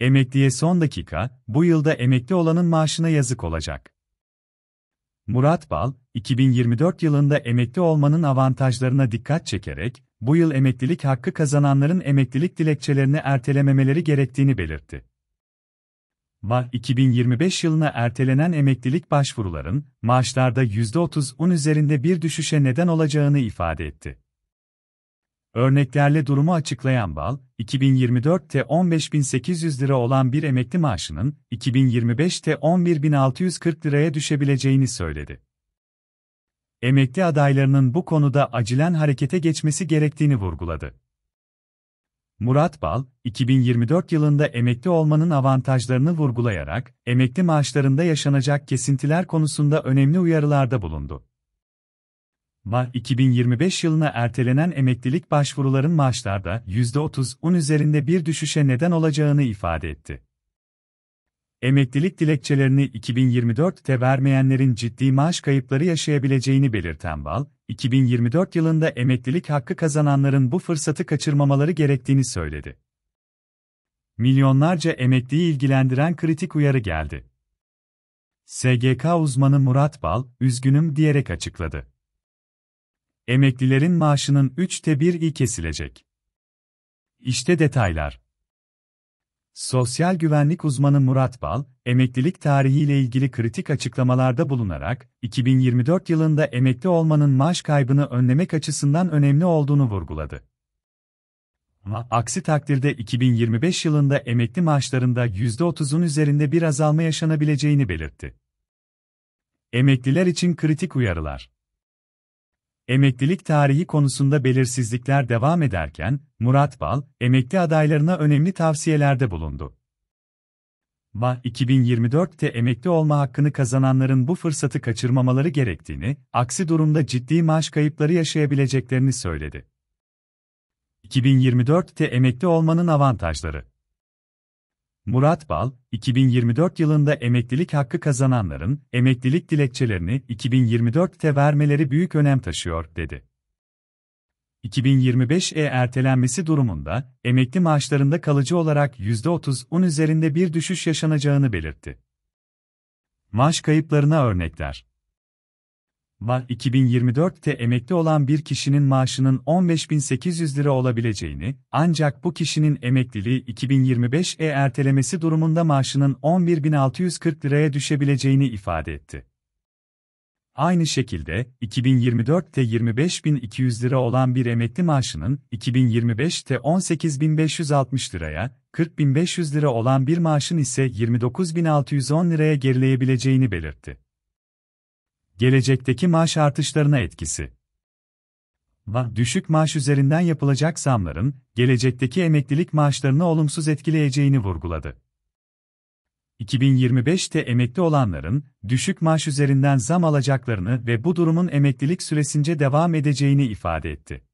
Emekliye son dakika, bu yılda emekli olanın maaşına yazık olacak. Murat Bal, 2024 yılında emekli olmanın avantajlarına dikkat çekerek, bu yıl emeklilik hakkı kazananların emeklilik dilekçelerini ertelememeleri gerektiğini belirtti. Var 2025 yılına ertelenen emeklilik başvuruların, maaşlarda %30'un üzerinde bir düşüşe neden olacağını ifade etti. Örneklerle durumu açıklayan Bal, 2024'te 15.800 lira olan bir emekli maaşının 2025'te 11.640 liraya düşebileceğini söyledi. Emekli adaylarının bu konuda acilen harekete geçmesi gerektiğini vurguladı. Murat Bal, 2024 yılında emekli olmanın avantajlarını vurgulayarak, emekli maaşlarında yaşanacak kesintiler konusunda önemli uyarılarda bulundu. Mart 2025 yılına ertelenen emeklilik başvuruların maaşlarda %30'un üzerinde bir düşüşe neden olacağını ifade etti. Emeklilik dilekçelerini 2024'te vermeyenlerin ciddi maaş kayıpları yaşayabileceğini belirten Bal, 2024 yılında emeklilik hakkı kazananların bu fırsatı kaçırmamaları gerektiğini söyledi. Milyonlarca emekliyi ilgilendiren kritik uyarı geldi. SGK uzmanı Murat Bal, üzgünüm diyerek açıkladı. Emeklilerin maaşının üçte biri kesilecek. İşte detaylar. Sosyal güvenlik uzmanı Murat Bal, emeklilik tarihiyle ilgili kritik açıklamalarda bulunarak, 2024 yılında emekli olmanın maaş kaybını önlemek açısından önemli olduğunu vurguladı. Aksi takdirde 2025 yılında emekli maaşlarında %30'un üzerinde bir azalma yaşanabileceğini belirtti. Emekliler için kritik uyarılar. Emeklilik tarihi konusunda belirsizlikler devam ederken, Murat Bal, emekli adaylarına önemli tavsiyelerde bulundu. Ma 2024'te emekli olma hakkını kazananların bu fırsatı kaçırmamaları gerektiğini, aksi durumda ciddi maaş kayıpları yaşayabileceklerini söyledi. 2024'te emekli olmanın avantajları Murat Bal, 2024 yılında emeklilik hakkı kazananların emeklilik dilekçelerini 2024'te vermeleri büyük önem taşıyor, dedi. 2025'e ertelenmesi durumunda emekli maaşlarında kalıcı olarak %30'un üzerinde bir düşüş yaşanacağını belirtti. Maaş kayıplarına örnekler var 2024'te emekli olan bir kişinin maaşının 15.800 lira olabileceğini, ancak bu kişinin emekliliği 2025'e ertelemesi durumunda maaşının 11.640 liraya düşebileceğini ifade etti. Aynı şekilde, 2024'te 25.200 lira olan bir emekli maaşının, 2025'te 18.560 liraya, 40.500 lira olan bir maaşın ise 29.610 liraya gerileyebileceğini belirtti gelecekteki maaş artışlarına etkisi. Va, düşük maaş üzerinden yapılacak zamların, gelecekteki emeklilik maaşlarını olumsuz etkileyeceğini vurguladı. 2025'te emekli olanların, düşük maaş üzerinden zam alacaklarını ve bu durumun emeklilik süresince devam edeceğini ifade etti.